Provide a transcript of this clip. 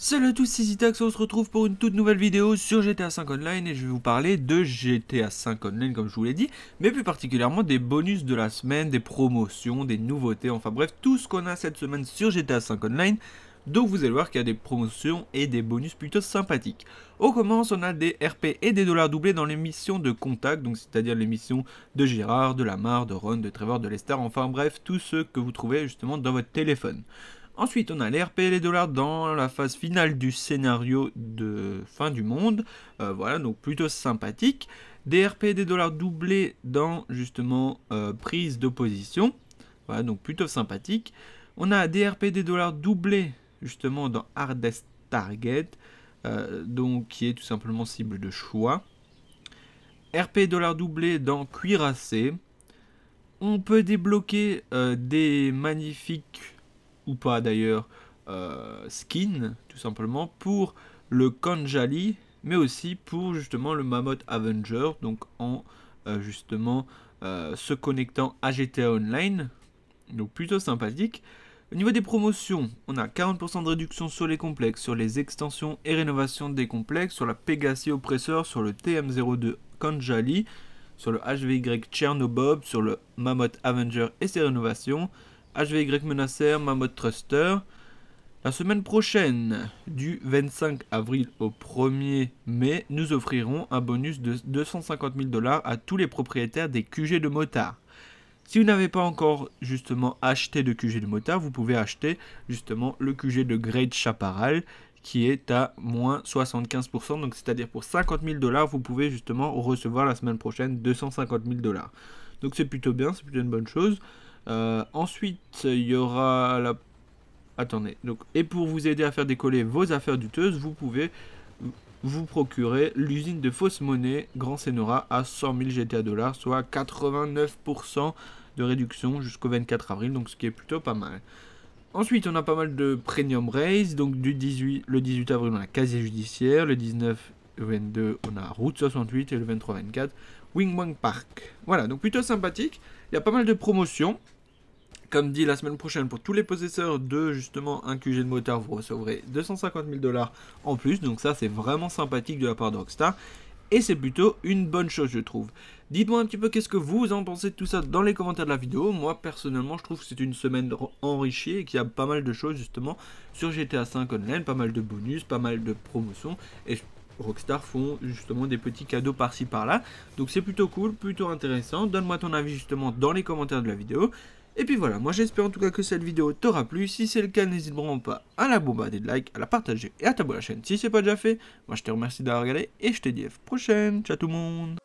Salut à tous, c'est Zitax, on se retrouve pour une toute nouvelle vidéo sur GTA 5 Online et je vais vous parler de GTA 5 Online comme je vous l'ai dit, mais plus particulièrement des bonus de la semaine, des promotions, des nouveautés, enfin bref, tout ce qu'on a cette semaine sur GTA 5 Online. Donc vous allez voir qu'il y a des promotions et des bonus plutôt sympathiques. Au commence, on a des RP et des dollars doublés dans les missions de contact, donc c'est-à-dire les missions de Gérard, de Lamar, de Ron, de Trevor, de Lester, enfin bref, tout ce que vous trouvez justement dans votre téléphone. Ensuite, on a les RP et les dollars dans la phase finale du scénario de fin du monde. Euh, voilà, donc plutôt sympathique. Des RP et des dollars doublés dans justement euh, prise d'opposition. Voilà, donc plutôt sympathique. On a des RP et des dollars doublés justement dans Hardest Target, euh, donc qui est tout simplement cible de choix. RP et dollars doublés dans Cuirassé. On peut débloquer des magnifiques ou pas d'ailleurs euh, skin, tout simplement, pour le Kanjali, mais aussi pour justement le Mammoth Avenger, donc en euh, justement euh, se connectant à GTA Online. Donc plutôt sympathique. Au niveau des promotions, on a 40% de réduction sur les complexes, sur les extensions et rénovations des complexes, sur la Pegasi Oppresseur, sur le TM02 Kanjali, sur le HVY Chernobob, sur le Mammoth Avenger et ses rénovations, HVY Menacer, Mammoth Truster. La semaine prochaine, du 25 avril au 1er mai, nous offrirons un bonus de 250 000 dollars à tous les propriétaires des QG de motards. Si vous n'avez pas encore justement acheté de QG de motard, vous pouvez acheter justement le QG de Great Chaparral qui est à moins 75%. Donc c'est-à-dire pour 50 000 dollars, vous pouvez justement recevoir la semaine prochaine 250 000 dollars. Donc c'est plutôt bien, c'est plutôt une bonne chose. Euh, ensuite, il y aura la... Attendez. Donc, et pour vous aider à faire décoller vos affaires douteuses, vous pouvez vous procurer l'usine de fausse monnaie Grand Senora à 100 000 GTA dollars, soit 89% de réduction jusqu'au 24 avril, donc ce qui est plutôt pas mal. Ensuite, on a pas mal de premium race, donc du 18, le 18 avril, on a casier judiciaire, le 19 22, on a route 68 et le 23-24, Wing Wang Park. Voilà, donc plutôt sympathique. Il y a pas mal de promotions. Comme dit la semaine prochaine, pour tous les possesseurs de justement un QG de moteur, vous recevrez 250 000 dollars en plus. Donc ça, c'est vraiment sympathique de la part de Rockstar. Et c'est plutôt une bonne chose, je trouve. Dites-moi un petit peu qu'est-ce que vous en pensez de tout ça dans les commentaires de la vidéo. Moi, personnellement, je trouve que c'est une semaine enrichie et qu'il y a pas mal de choses, justement, sur GTA 5 Online. Pas mal de bonus, pas mal de promotions. Et je Rockstar font justement des petits cadeaux par-ci par-là. Donc c'est plutôt cool, plutôt intéressant. Donne-moi ton avis justement dans les commentaires de la vidéo. Et puis voilà, moi j'espère en tout cas que cette vidéo t'aura plu. Si c'est le cas, n'hésite pas à la bombarder de likes, à la partager et à t'abonner à la chaîne si c'est pas déjà fait. Moi je te remercie d'avoir regardé et je te dis à la prochaine. Ciao tout le monde